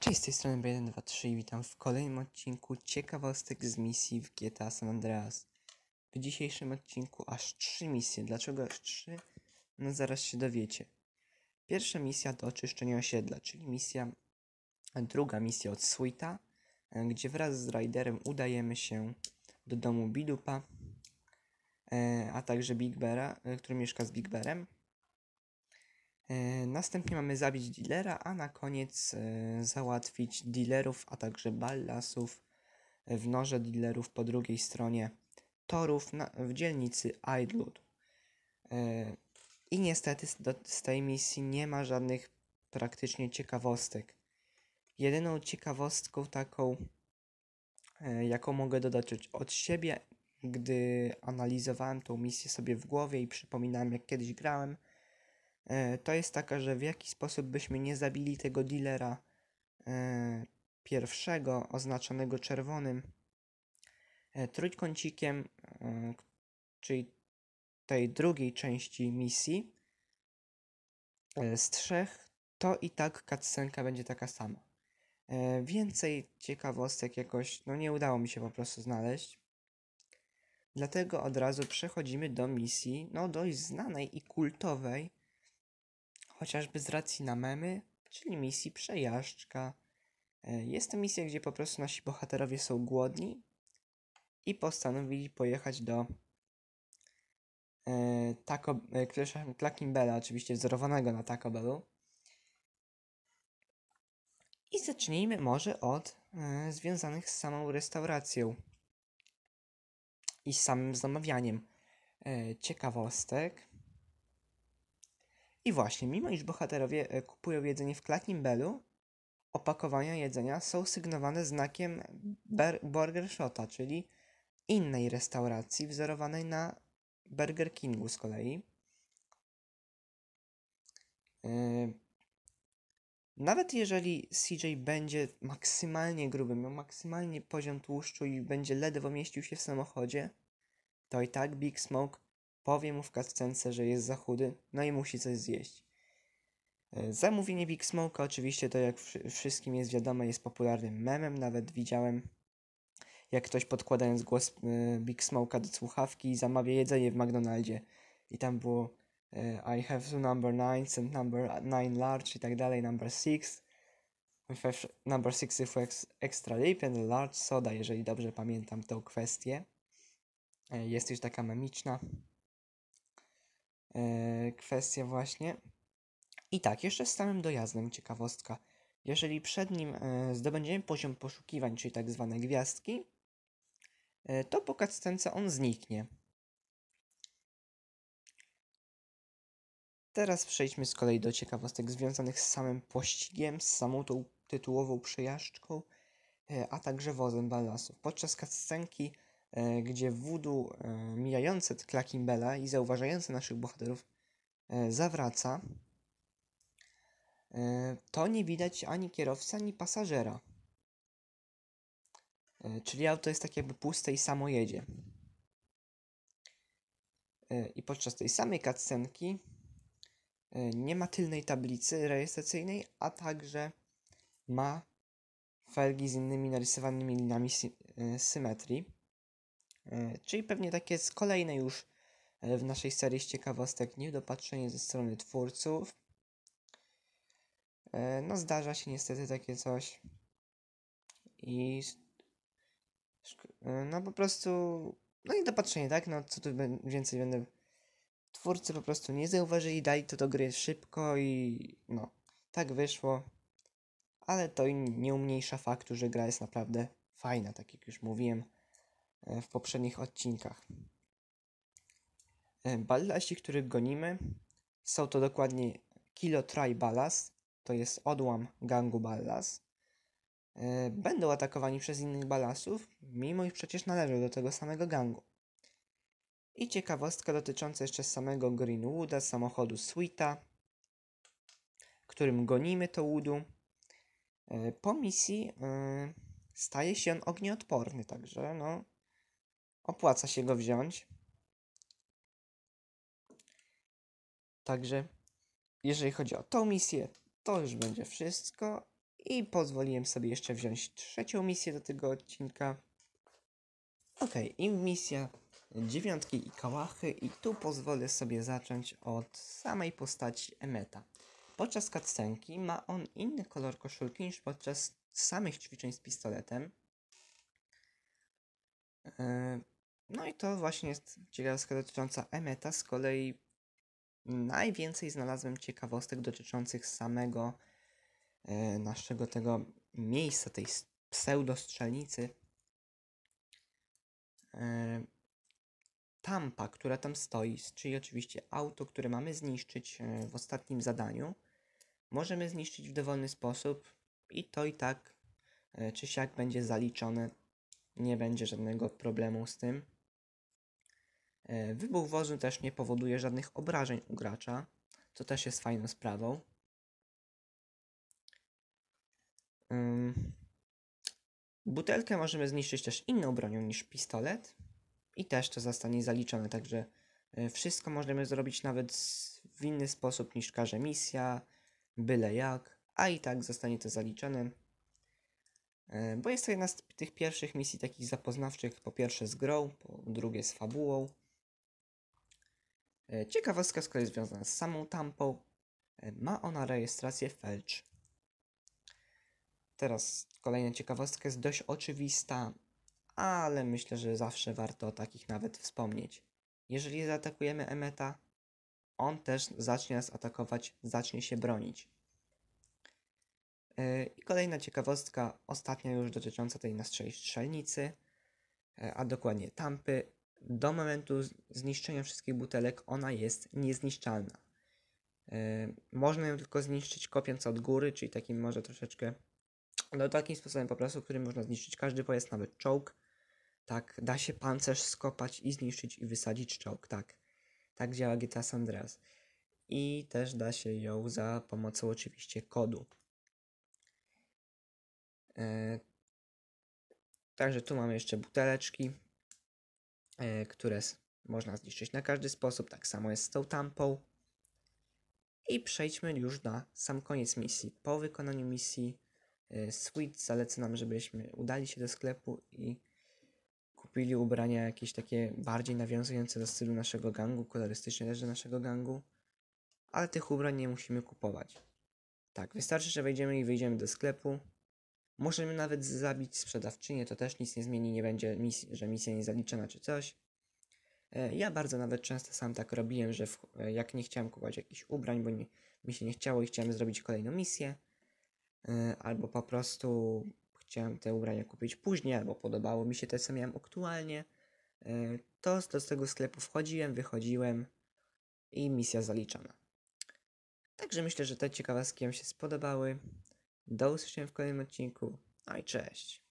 Cześć, z tej strony Bray123 i witam w kolejnym odcinku ciekawostek z misji w GTA San Andreas. W dzisiejszym odcinku aż trzy misje. Dlaczego aż trzy? No zaraz się dowiecie. Pierwsza misja to oczyszczenie osiedla, czyli misja, druga misja od Sweeta, gdzie wraz z Riderem udajemy się do domu Bidupa, e, a także Big Bera, e, który mieszka z Big Berem. E, następnie mamy zabić dealera, a na koniec e, załatwić dealerów, a także ballasów w noże dealerów po drugiej stronie torów w dzielnicy Idlud. E, I niestety z tej misji nie ma żadnych praktycznie ciekawostek. Jedyną ciekawostką taką, jaką mogę dodać od siebie, gdy analizowałem tą misję sobie w głowie i przypominałem jak kiedyś grałem – E, to jest taka, że w jaki sposób byśmy nie zabili tego dealera e, pierwszego, oznaczonego czerwonym e, trójkącikiem, czyli tej drugiej części misji, z trzech, to i tak cutscenka będzie taka sama. Więcej ciekawostek jakoś, no nie udało mi się po prostu znaleźć. Dlatego od razu przechodzimy do misji, no dość znanej i kultowej, chociażby z racji na memy, czyli misji przejażdżka. E, jest to misja, gdzie po prostu nasi bohaterowie są głodni i postanowili pojechać do e, Taco, e, Clucking Bella, oczywiście wzorowanego na Taco Bellu. I zacznijmy może od e, związanych z samą restauracją i samym zamawianiem e, ciekawostek. I właśnie, mimo iż bohaterowie e, kupują jedzenie w klatnim belu, opakowania jedzenia są sygnowane znakiem Burger Shota, czyli innej restauracji wzorowanej na Burger Kingu z kolei. E, nawet jeżeli CJ będzie maksymalnie gruby, miał maksymalnie poziom tłuszczu i będzie ledwo mieścił się w samochodzie, to i tak Big Smoke Powie mu w kascence, że jest za chudy, no i musi coś zjeść. E, zamówienie Big Smoke'a oczywiście to jak wszystkim jest wiadome jest popularnym memem, nawet widziałem jak ktoś podkładając głos e, Big Smoke'a do słuchawki zamawia jedzenie w McDonaldzie i tam było e, I have two number 9, and number nine large i tak dalej, number six number six if extra lip and large soda, jeżeli dobrze pamiętam tę kwestię. Jest już taka memiczna. E, kwestia właśnie. I tak, jeszcze z samym dojazdem ciekawostka. Jeżeli przed nim e, zdobędziemy poziom poszukiwań, czyli tak zwane gwiazdki, e, to po kadstence on zniknie. Teraz przejdźmy z kolei do ciekawostek związanych z samym pościgiem, z samą tą tytułową przejażdżką, a także wozem balasów. Podczas kadstenki E, gdzie wudu e, mijające tkla Kimbela i zauważające naszych bohaterów e, zawraca, to nie widać ani kierowca, ani pasażera. Czyli auto jest tak jakby puste i samo jedzie. I podczas tej samej cutscenki nie ma tylnej tablicy rejestracyjnej, a także ma felgi z innymi narysowanymi liniami sy symetrii. E, czyli pewnie takie z kolejne już e, w naszej serii z ciekawostek niedopatrzenie ze strony twórców. E, no zdarza się niestety takie coś. I no po prostu no niedopatrzenie tak? No co tu więcej będę twórcy po prostu nie zauważyli, dali to do gry szybko i no tak wyszło. Ale to nie umniejsza faktu, że gra jest naprawdę fajna, tak jak już mówiłem. E, w poprzednich odcinkach. E, Ballasi, których gonimy, są to dokładnie Kilo Tri Ballas, to jest odłam gangu Ballas. E, będą atakowani przez innych balasów, mimo iż przecież należą do tego samego gangu. I ciekawostka dotycząca jeszcze samego Greenwooda, samochodu Sweeta, którym gonimy to Woodu. Po misji staje się on ognieodporny, także no, opłaca się go wziąć. Także jeżeli chodzi o tą misję, to już będzie wszystko. I pozwoliłem sobie jeszcze wziąć trzecią misję do tego odcinka. Ok, i misja dziewiątki i kałachy. I tu pozwolę sobie zacząć od samej postaci Emeta. Podczas cutscenki ma on inny kolor koszulki niż podczas samych ćwiczeń z pistoletem. Yy, no i to właśnie jest ciekawostka dotycząca Emeta. Z kolei najwięcej znalazłem ciekawostek dotyczących samego e, naszego tego miejsca, tej pseudostrzelnicy. E, tampa, która tam stoi, czyli oczywiście auto, które mamy zniszczyć e, w ostatnim zadaniu, możemy zniszczyć w dowolny sposób i to i tak czy siak będzie zaliczone. Nie będzie żadnego problemu z tym. E, wybuch wozu też nie powoduje żadnych obrażeń u gracza, co też jest fajną sprawą. Butelkę możemy zniszczyć też inną bronią niż pistolet i też to zostanie zaliczone, także e, wszystko możemy zrobić nawet w inny sposób niż każe misja, byle jak, a i tak zostanie to zaliczone. E, bo jest to jedna z tych pierwszych misji takich zapoznawczych, po pierwsze z grą, po drugie z fabułą. E, ciekawostka z kolei związana z samą tampą. E, ma ona rejestrację felcz. Teraz kolejna ciekawostka jest dość oczywista, ale myślę, że zawsze warto o takich nawet wspomnieć. Jeżeli zaatakujemy Emeta, on też zacznie nas atakować, zacznie się bronić. E, I kolejna ciekawostka, ostatnia już dotycząca tej naszej strzelnicy, a dokładnie tampy do momentu zniszczenia wszystkich butelek ona jest niezniszczalna. E, można ją tylko zniszczyć kopiąc od góry, czyli takim może troszeczkę, no takim sposobem po prostu, którym można zniszczyć każdy pojazd, nawet czołg. Tak, da się pancerz skopać i zniszczyć i wysadzić czołg, tak. Tak działa GTA San Andreas. I też da się ją za pomocą oczywiście kodu. E, także tu mamy jeszcze buteleczki, E, które można zniszczyć na każdy sposób. Tak samo jest z tą tampą. I przejdźmy już na sam koniec misji. Po wykonaniu misji e, Sweet zaleca nam, żebyśmy udali się do sklepu i kupili ubrania jakieś takie bardziej nawiązujące do stylu naszego gangu, kolorystycznie też do naszego gangu. Ale tych ubrań nie musimy kupować. Tak, wystarczy, że wejdziemy i wyjdziemy do sklepu, Możemy nawet zabić sprzedawczynię, to też nic nie zmieni, nie będzie, misji, że misja nie zaliczona czy coś. E, ja bardzo nawet często sam tak robiłem, że e, jak nie chciałem kupować jakichś ubrań, bo nie, mi się nie chciało i chciałem zrobić kolejną misję, e, albo po prostu chciałem te ubrania kupić później, albo podobało mi się te, co miałem aktualnie, to z tego sklepu wchodziłem, wychodziłem i misja zaliczona. Także myślę, że te ciekawostki mi się spodobały. Do usłyszenia w kolejnym odcinku. No i cześć.